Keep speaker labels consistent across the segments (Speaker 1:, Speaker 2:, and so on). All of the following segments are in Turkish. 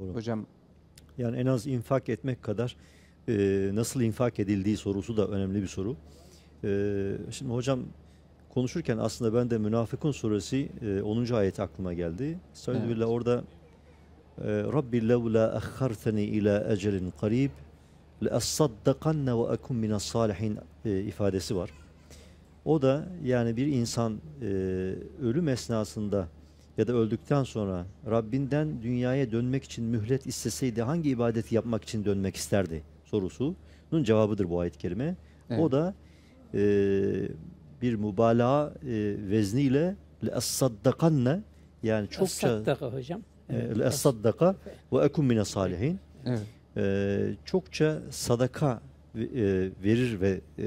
Speaker 1: Doğru. Hocam yani en az infak etmek kadar e, nasıl infak edildiği sorusu da önemli bir soru. E, şimdi hocam konuşurken aslında ben de Münafıkun suresi e, 10. ayet aklıma geldi. Estağfirullah evet. orada e, Rabbi levla akhartani ila ecelin qarib leassaddakanne ve ekun minas salihin e, ifadesi var. O da yani bir insan e, ölüm esnasında ya da öldükten sonra Rabbinden dünyaya dönmek için mühlet isteseydi hangi ibadeti yapmak için dönmek isterdi sorusunun cevabıdır bu ayet-i kerime. Evet. O da e, bir mübalağa e, vezniyle le yani çokça es hocam. E, le es ve ekun mine salihin. Evet. E, çokça sadaka e, verir ve e,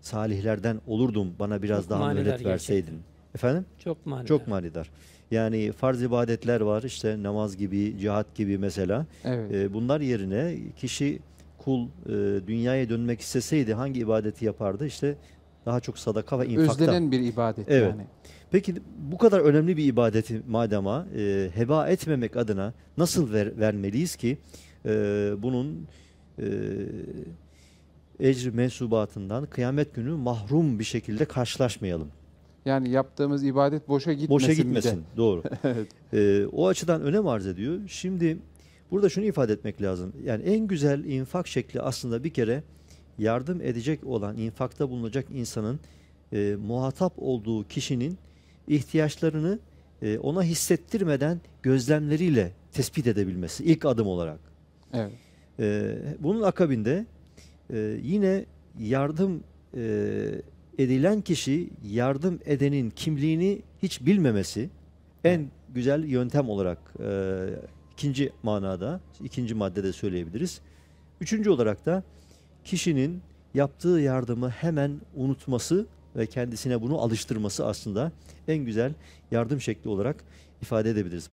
Speaker 1: salihlerden olurdum bana biraz Çok daha mühlet verseydin. Gerçekten. Efendim? Çok manidar. Çok manidar. Yani farz ibadetler var işte namaz gibi, cihat gibi mesela. Evet. E, bunlar yerine kişi kul e, dünyaya dönmek isteseydi hangi ibadeti yapardı? İşte daha çok sadaka ve infakta. Özlenen bir ibadet evet. yani. Peki bu kadar önemli bir ibadeti madem ha, e, heba etmemek adına nasıl ver, vermeliyiz ki e, bunun e, ecr mensubatından kıyamet günü mahrum bir şekilde karşılaşmayalım? Yani yaptığımız ibadet boşa gitmesin. Boşa gitmesin. De. Doğru. evet. ee, o açıdan önem arz ediyor. Şimdi burada şunu ifade etmek lazım. Yani en güzel infak şekli aslında bir kere yardım edecek olan, infakta bulunacak insanın e, muhatap olduğu kişinin ihtiyaçlarını e, ona hissettirmeden gözlemleriyle tespit edebilmesi ilk adım olarak. Evet. E, bunun akabinde e, yine yardım e, edilen kişi yardım edenin kimliğini hiç bilmemesi en güzel yöntem olarak e, ikinci manada, ikinci maddede söyleyebiliriz. Üçüncü olarak da kişinin yaptığı yardımı hemen unutması ve kendisine bunu alıştırması aslında en güzel yardım şekli olarak ifade edebiliriz.